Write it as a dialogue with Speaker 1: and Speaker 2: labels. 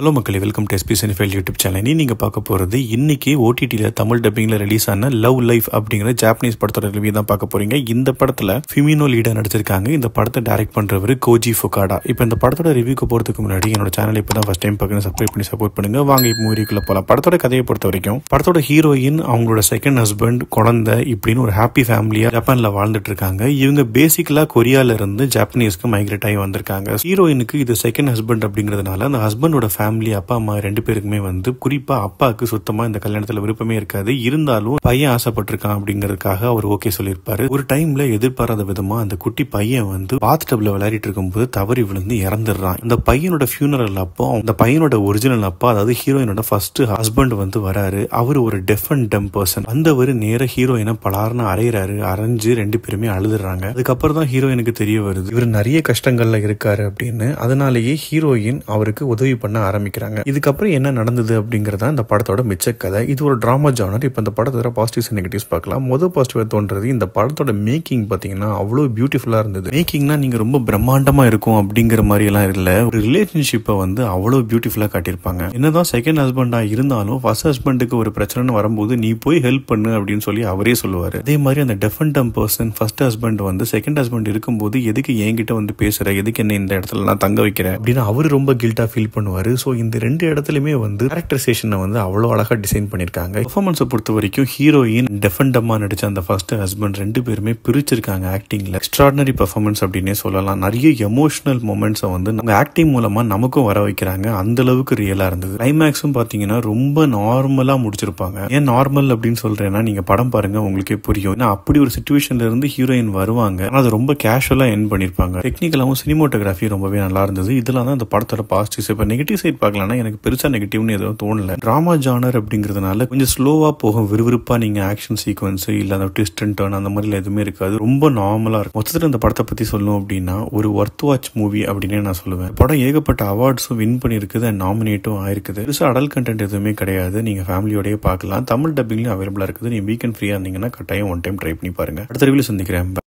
Speaker 1: hello மக்களே welcome to SP cinephile YouTube channel நீங்கள் பார்க்க போகிறது இன்றைக்கி ஓடிடியில் தமிழ் டப்பிங்கில் ரிலீஸ் ஆன லவ் லைஃப் அப்படிங்கிற ஜாப்பனீஸ் படத்தோட ரிவ்யூ தான் பார்க்க போகிறீங்க இந்த படத்தில் ஃபிமினோ லீடாக நடிச்சிருக்காங்க இந்த படத்தை டைரக்ட் பண்ணுறவர் கோஜி ஃபுகாடா இப்போ இந்த படத்தோட ரிவ்யூக்கு போகிறதுக்கு முன்னாடி என்னோட சேனல் இப்போ தான் ஃபஸ்ட் டைம் பார்க்கணும் சப்ஸ்கிரைப் பண்ணி சப்போர்ட் பண்ணுங்கள் வாங்க இப்போ மூவிக்குள்ளே போகலாம் படத்தோட கதையை பொறுத்த வரைக்கும் படத்தோட ஹீரோயின் அவங்களோட செகண்ட் ஹஸ்பண்ட் குழந்தை இப்படின்னு ஒரு ஹாப்பி ஃபேமிலியாக ஜப்பானில் வாழ்ந்துட்டு இருக்காங்க இவங்க பேசிக்கலாக கொரியாவிலிருந்து ஜாப்பனீஸ்க்கு மைக்ரேட் ஆகி வந்திருக்காங்க ஹீரோயினுக்கு இது செகண்ட் ஹஸ்பண்ட் அப்படிங்கிறதுனால அந்த ஹஸ்பண்டோட ஃபேமிலி ஃபேமிலி அப்பா அம்மா ரெண்டு பேருக்குமே வந்து குறிப்பாக அப்பாவுக்கு சுத்தமாக இந்த கல்யாணத்தில் விருப்பமே இருக்காது இருந்தாலும் பையன் ஆசைப்பட்டிருக்கான் அப்படிங்கிறதுக்காக அவர் ஓகே சொல்லியிருப்பாரு ஒரு டைம்ல எதிர்பாராத விதமா அந்த குட்டி பையன் வந்து பாத் டப்ல விளையாடிட்டு இருக்கும்போது தவறி விழுந்து இறந்துடுறான் இந்த பையனோட ஃபியூனரல் அப்போ அந்த பையனோட ஒரிஜினல் அப்பா அதாவது ஹீரோயினோட ஃபர்ஸ்ட் ஹஸ்பண்ட் வந்து வராரு அவர் ஒரு டெஃப் அண்ட் டெம் பர்சன் அந்தவர் நேர ஹீரோயினை பலார்னு அரைகிறாரு அரைஞ்சு ரெண்டு பேருமே அழுதுறாங்க அதுக்கப்புறம் தான் ஹீரோயினுக்கு தெரிய வருது இவர் நிறைய கஷ்டங்கள்ல இருக்காரு அப்படின்னு அதனாலேயே ஹீரோயின் அவருக்கு உதவி பண்ண ஆரம்பி ஆரம்பிக்கிறாங்க இதுக்கப்புறம் என்ன நடந்தது அப்படிங்கிறத இந்த படத்தோட மிச்ச கதை இது ஒரு ட்ராமா ஜானர் இப்போ இந்த படத்தோட பாசிட்டிவ்ஸ் நெகட்டிவ்ஸ் பார்க்கலாம் மொதல் பாசிட்டிவ் தோன்றது இந்த படத்தோட மேக்கிங் பார்த்தீங்கன்னா அவ்வளோ பியூட்டிஃபுல்லாக இருந்தது மேக்கிங்னா நீங்கள் ரொம்ப பிரம்மாண்டமாக இருக்கும் அப்படிங்கிற மாதிரி எல்லாம் இல்லை ஒரு ரிலேஷன்ஷிப்பை வந்து அவ்வளோ பியூட்டிஃபுல்லாக காட்டியிருப்பாங்க என்னதான் செகண்ட் ஹஸ்பண்டாக இருந்தாலும் ஃபர்ஸ்ட் ஹஸ்பண்டுக்கு ஒரு பிரச்சனைன்னு வரும்போது நீ போய் ஹெல்ப் பண்ணு அப்படின்னு சொல்லி அவரே சொல்லுவார் அதே மாதிரி அந்த டெஃபன்டம் பர்சன் ஃபர்ஸ்ட் ஹஸ்பண்ட் வந்து செகண்ட் ஹஸ்பண்ட் இருக்கும்போது எதுக்கு என்கிட்ட வந்து பேசுற எதுக்கு என்ன இந்த இடத்துல நான் தங்க வைக்கிறேன் அப்படின்னு அவர் ரொம்ப கில்ட்டா ஃபீல் பண்ணுவாரு ஸோ இந்த ரெண்டு இடத்துலையுமே வந்து கேரக்டரைசேஷனை வந்து அவ்வளோ அழகாக டிசைன் பண்ணியிருக்காங்க பர்ஃபார்மன்ஸை பொறுத்த வரைக்கும் ஹீரோயின் டெஃபண்டம்மா நடிச்ச அந்த ஃபர்ஸ்ட் ஹஸ்பண்ட் ரெண்டு பேருமே பிரிச்சிருக்காங்க ஆக்டிங்கில் எக்ஸ்ட்ராடனரி பர்ஃபார்மன்ஸ் அப்படின்னே சொல்லலாம் நிறைய எமோஷனல் மூமெண்ட்ஸை வந்து நம்ம ஆக்டிங் மூலமாக நமக்கும் வர வைக்கிறாங்க அந்த அளவுக்கு ரியலாக இருந்தது கிளைமேக்ஸும் பார்த்தீங்கன்னா ரொம்ப நார்மலாக முடிச்சிருப்பாங்க ஏன் நார்மல் அப்படின்னு சொல்கிறேன்னா நீங்கள் படம் பாருங்கள் உங்களுக்கே புரியும் ஏன்னா அப்படி ஒரு சுச்சுவேஷன்ல இருந்து ஹீரோயின் வருவாங்க ஆனால் அது ரொம்ப கேஷுவலாக என் பண்ணியிருப்பாங்க டெக்னிக்கலாகவும் சினிமோட்டோகிராஃபி ரொம்பவே நல்லா இருந்தது இதெல்லாம் தான் அந்த படத்தோட பாசிட்டிவ்ஸ் இப்போ நெகட்டிவ் சைட் பார்க்கலன்னா எனக்கு பெருசாக நெகட்டிவ்னு எதுவும் தோணல ட்ராமா ஜானர் அப்படிங்கிறதுனால கொஞ்சம் ஸ்லோவாக போகும் விறுவிறுப்பாக நீங்கள் ஆக்ஷன் சீக்வன்ஸ் இல்லை அந்த ட்விஸ்ட் அண்ட் டர்ன் அந்த மாதிரிலாம் எதுவுமே இருக்காது ரொம்ப நார்மலாக இருக்கும் மொத்தத்தில் இந்த படத்தை பற்றி சொல்லணும் அப்படின்னா ஒரு ஒர்த் வாட்ச் மூவி அப்படின்னே நான் சொல்லுவேன் படம் ஏகப்பட்ட அவார்ட்ஸும் வின் பண்ணியிருக்குது அண்ட் நாமினேட்டும் ஆயிருக்குது பெருசாக அடல் கண்டென்ட் எதுவுமே கிடையாது நீங்கள் ஃபேமிலியோடய பார்க்கலாம் தமிழ் டப்பிங்லையும் அவைலபிளாக இருக்குது நீங்கள் வீக்கெண்ட் ஃப்ரீயாக இருந்தீங்கன்னா கட்டாயம் ஒன் டைம் ட்ரை பண்ணி பாருங்கள் அடுத்த ரிவியூ சந்திக்கிறேன்